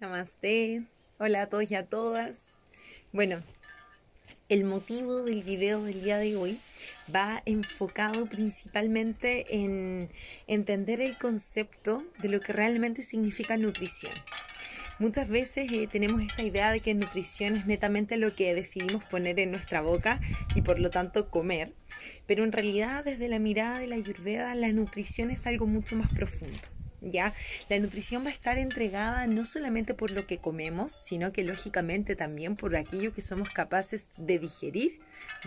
Namaste. Hola a todos y a todas. Bueno, el motivo del video del día de hoy va enfocado principalmente en entender el concepto de lo que realmente significa nutrición. Muchas veces eh, tenemos esta idea de que nutrición es netamente lo que decidimos poner en nuestra boca y por lo tanto comer, pero en realidad desde la mirada de la ayurveda la nutrición es algo mucho más profundo. ¿ya? La nutrición va a estar entregada no solamente por lo que comemos, sino que lógicamente también por aquello que somos capaces de digerir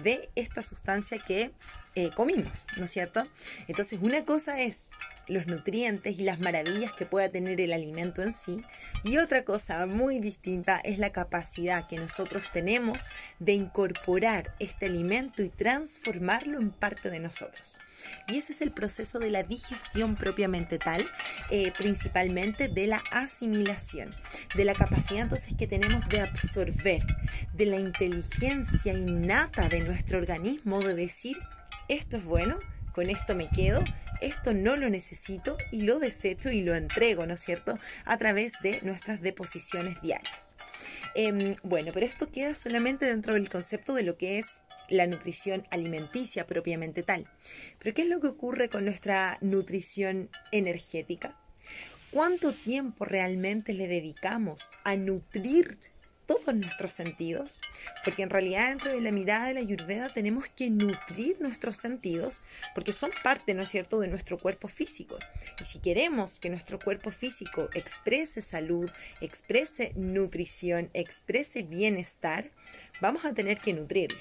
de esta sustancia que eh, comimos, ¿no es cierto? Entonces, una cosa es los nutrientes y las maravillas que pueda tener el alimento en sí. Y otra cosa muy distinta es la capacidad que nosotros tenemos de incorporar este alimento y transformarlo en parte de nosotros. Y ese es el proceso de la digestión propiamente tal, eh, principalmente de la asimilación, de la capacidad entonces que tenemos de absorber, de la inteligencia innata de nuestro organismo de decir, esto es bueno, con esto me quedo, esto no lo necesito y lo desecho y lo entrego, ¿no es cierto?, a través de nuestras deposiciones diarias. Em, bueno, pero esto queda solamente dentro del concepto de lo que es la nutrición alimenticia propiamente tal. Pero ¿qué es lo que ocurre con nuestra nutrición energética? ¿Cuánto tiempo realmente le dedicamos a nutrir todos nuestros sentidos, porque en realidad dentro de la mirada de la Ayurveda tenemos que nutrir nuestros sentidos, porque son parte, ¿no es cierto?, de nuestro cuerpo físico. Y si queremos que nuestro cuerpo físico exprese salud, exprese nutrición, exprese bienestar, vamos a tener que nutrirlo.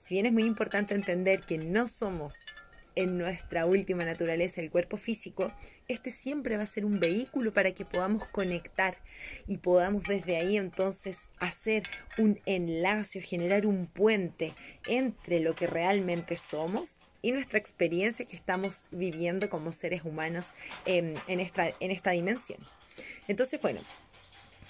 Si bien es muy importante entender que no somos en nuestra última naturaleza, el cuerpo físico, este siempre va a ser un vehículo para que podamos conectar y podamos desde ahí entonces hacer un enlace o generar un puente entre lo que realmente somos y nuestra experiencia que estamos viviendo como seres humanos en, esta, en esta dimensión. Entonces, bueno,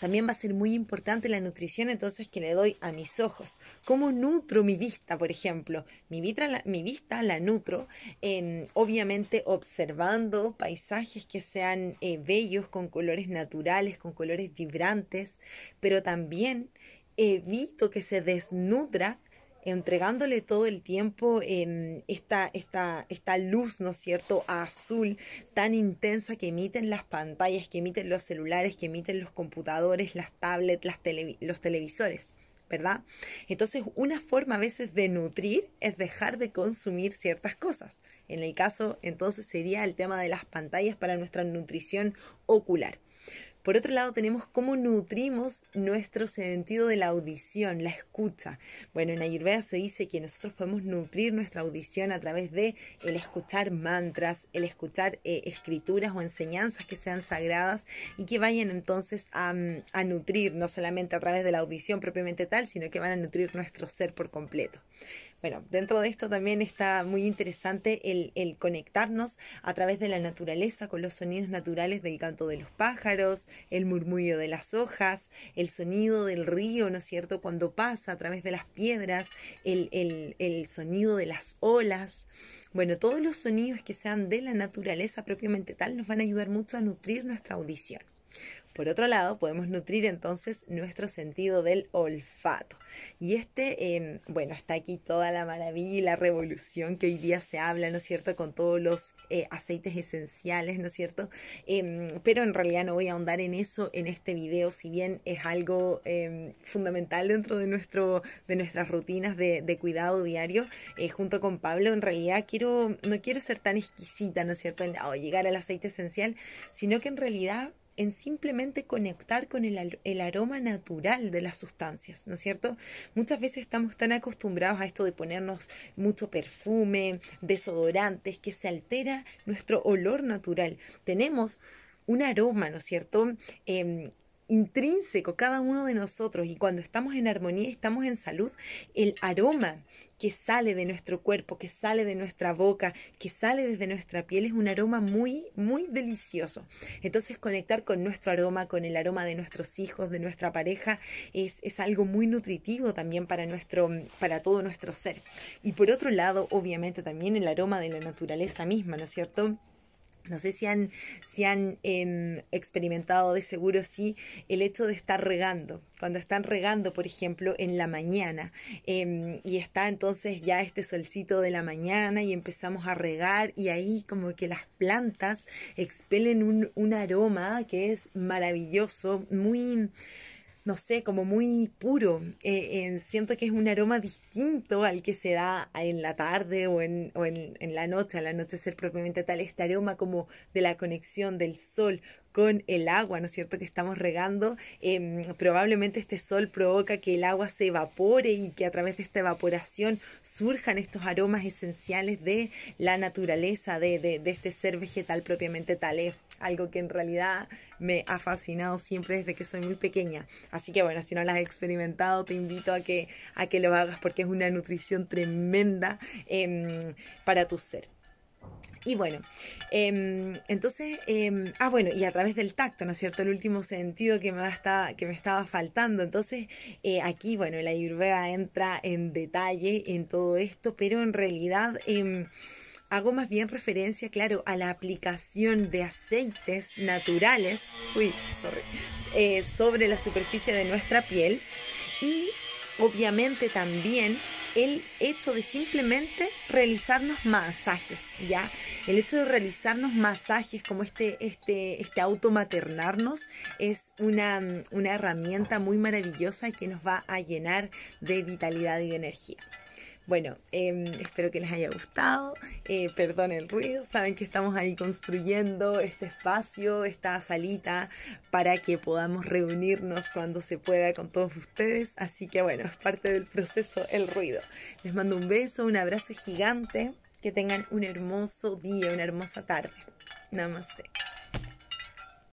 también va a ser muy importante la nutrición entonces que le doy a mis ojos. ¿Cómo nutro mi vista, por ejemplo? Mi, vista la nutro em, obviamente observando paisajes que sean eh, bellos, con colores naturales, con colores vibrantes, pero también eh, evito que se desnutra entregándole todo el tiempo esta, luz, ¿no es cierto?, azul tan intensa que emiten las pantallas, que emiten los celulares, que emiten los computadores, las tablets, los televisores. ¿Verdad? Entonces, una forma a veces de nutrir es dejar de consumir ciertas cosas. En el caso, entonces, sería el tema de las pantallas para nuestra nutrición ocular. Por otro lado, tenemos cómo nutrimos nuestro sentido de la audición, la escucha. Bueno, en Ayurveda se dice que nosotros podemos nutrir nuestra audición a través de el escuchar mantras, el escuchar eh, escrituras o enseñanzas que sean sagradas y que vayan entonces mm, a nutrir, no solamente a través de la audición propiamente tal, sino que van a nutrir nuestro ser por completo. Bueno, dentro de esto también está muy interesante el, conectarnos a través de la naturaleza con los sonidos naturales del canto de los pájaros, el murmullo de las hojas, el sonido del río, ¿no es cierto?, cuando pasa a través de las piedras, el sonido de las olas. Bueno, todos los sonidos que sean de la naturaleza propiamente tal nos van a ayudar mucho a nutrir nuestra audición. Por otro lado, podemos nutrir entonces nuestro sentido del olfato. Y este, em, bueno, está aquí toda la maravilla y la revolución que hoy día se habla, ¿no es cierto?, con todos los eh, aceites esenciales, ¿no es cierto? Em, pero en realidad no voy a ahondar en eso en este video, si bien es algo em, fundamental dentro de, nuestro, de nuestras rutinas de, cuidado diario, eh, junto con Pablo, en realidad quiero, no quiero ser tan exquisita, ¿no es cierto?, o llegar al aceite esencial, sino que en realidad en simplemente conectar con el, aroma natural de las sustancias, ¿no es cierto? Muchas veces estamos tan acostumbrados a esto de ponernos mucho perfume, desodorantes, que se altera nuestro olor natural. Tenemos un aroma, ¿no es cierto? Em, intrínseco cada uno de nosotros y cuando estamos en armonía, estamos en salud, el aroma que sale de nuestro cuerpo, que sale de nuestra boca, que sale desde nuestra piel, es un aroma muy, muy delicioso. Entonces conectar con nuestro aroma, con el aroma de nuestros hijos, de nuestra pareja, es, es algo muy nutritivo también para, nuestro, para todo nuestro ser. Y por otro lado, obviamente también el aroma de la naturaleza misma, ¿no es cierto? No sé si han, han em, experimentado de seguro sí el hecho de estar regando. Cuando están regando, por ejemplo, en la mañana em, y está entonces ya este solcito de la mañana y empezamos a regar y ahí como que las plantas expelen un aroma que es maravilloso, muy no sé, como muy puro. Eh, siento que es un aroma distinto al que se da en la tarde o en, o en, en la noche, al anochecer propiamente tal, este aroma como de la conexión del sol con el agua, ¿no es cierto?, que estamos regando. Em, probablemente este sol provoca que el agua se evapore y que a través de esta evaporación surjan estos aromas esenciales de la naturaleza, de, de, este ser vegetal propiamente tal algo que en realidad me ha fascinado siempre desde que soy muy pequeña. Así que bueno, si no las has experimentado, te invito a que, a que lo hagas porque es una nutrición tremenda em, para tu ser. Y bueno, em, entonces, em, ah, bueno, y a través del tacto, ¿no es cierto? El último sentido que me, estaba, que me estaba faltando. Entonces, eh, aquí, bueno, la Ayurveda entra en detalle en todo esto, pero en realidad hago más bien referencia, claro, a la aplicación de aceites naturales eh, sobre la superficie de nuestra piel y obviamente también el hecho de simplemente realizarnos masajes, ¿ya? El hecho de realizarnos masajes como este, este, este automaternarnos es una, una herramienta muy maravillosa y que nos va a llenar de vitalidad y de energía. Bueno, em, espero que les haya gustado. Eh, perdón el ruido. Saben que estamos ahí construyendo este espacio, esta salita, para que podamos reunirnos cuando se pueda con todos ustedes. Así que bueno, es parte del proceso el ruido. Les mando un beso, un abrazo gigante. Que tengan un hermoso día, una hermosa tarde. Namaste.